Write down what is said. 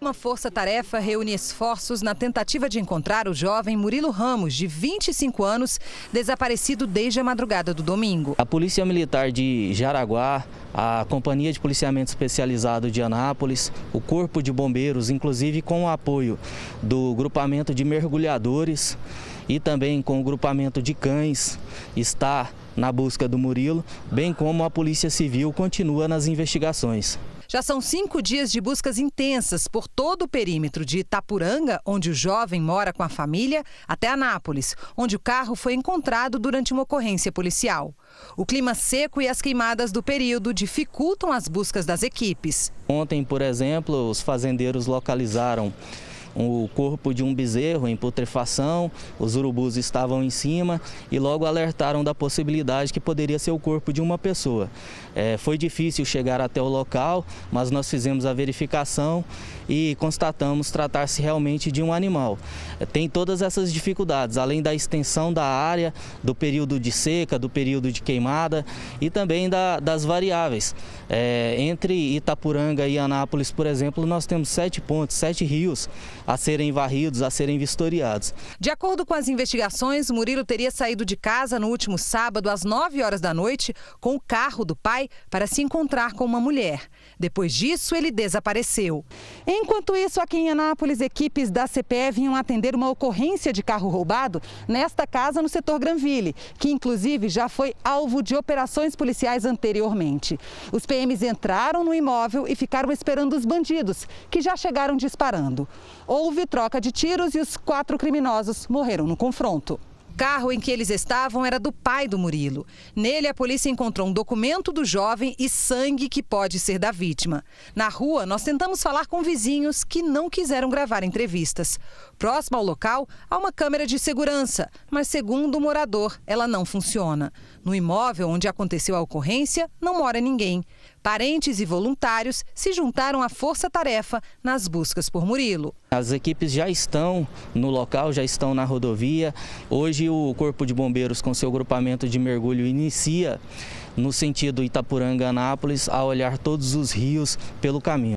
Uma força-tarefa reúne esforços na tentativa de encontrar o jovem Murilo Ramos, de 25 anos, desaparecido desde a madrugada do domingo. A Polícia Militar de Jaraguá, a Companhia de Policiamento Especializado de Anápolis, o Corpo de Bombeiros, inclusive com o apoio do grupamento de mergulhadores e também com o grupamento de cães, está na busca do Murilo, bem como a Polícia Civil continua nas investigações. Já são cinco dias de buscas intensas por todo o perímetro de Itapuranga, onde o jovem mora com a família, até Anápolis, onde o carro foi encontrado durante uma ocorrência policial. O clima seco e as queimadas do período dificultam as buscas das equipes. Ontem, por exemplo, os fazendeiros localizaram o corpo de um bezerro em putrefação, os urubus estavam em cima e logo alertaram da possibilidade que poderia ser o corpo de uma pessoa. É, foi difícil chegar até o local, mas nós fizemos a verificação e constatamos tratar-se realmente de um animal. É, tem todas essas dificuldades, além da extensão da área, do período de seca, do período de queimada e também da, das variáveis. É, entre Itapuranga e Anápolis, por exemplo, nós temos sete pontos sete rios a serem varridos, a serem vistoriados. De acordo com as investigações, Murilo teria saído de casa no último sábado às 9 horas da noite com o carro do pai para se encontrar com uma mulher. Depois disso, ele desapareceu. Enquanto isso, aqui em Anápolis, equipes da CPE vinham atender uma ocorrência de carro roubado nesta casa no setor Granville, que inclusive já foi alvo de operações policiais anteriormente. Os PMs entraram no imóvel e ficaram esperando os bandidos, que já chegaram disparando houve troca de tiros e os quatro criminosos morreram no confronto. O carro em que eles estavam era do pai do Murilo. Nele, a polícia encontrou um documento do jovem e sangue que pode ser da vítima. Na rua, nós tentamos falar com vizinhos que não quiseram gravar entrevistas. Próximo ao local, há uma câmera de segurança, mas segundo o morador, ela não funciona. No imóvel onde aconteceu a ocorrência, não mora ninguém. Parentes e voluntários se juntaram à força-tarefa nas buscas por Murilo. As equipes já estão no local, já estão na rodovia. Hoje o Corpo de Bombeiros, com seu grupamento de mergulho, inicia no sentido Itapuranga-Anápolis a olhar todos os rios pelo caminho.